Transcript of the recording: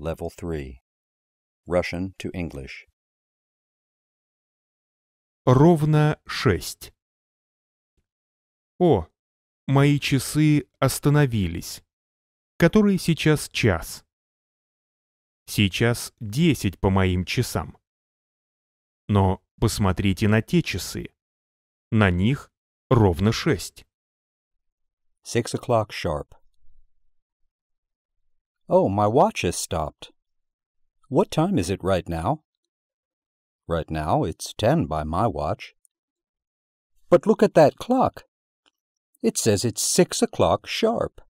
Level 3. Russian to English. Ровно шесть. О, мои часы остановились. Который сейчас час? Сейчас десять по моим часам. Но посмотрите на те часы. На них ровно шесть. Six o'clock sharp. Oh, my watch has stopped. What time is it right now? Right now it's ten by my watch. But look at that clock. It says it's six o'clock sharp.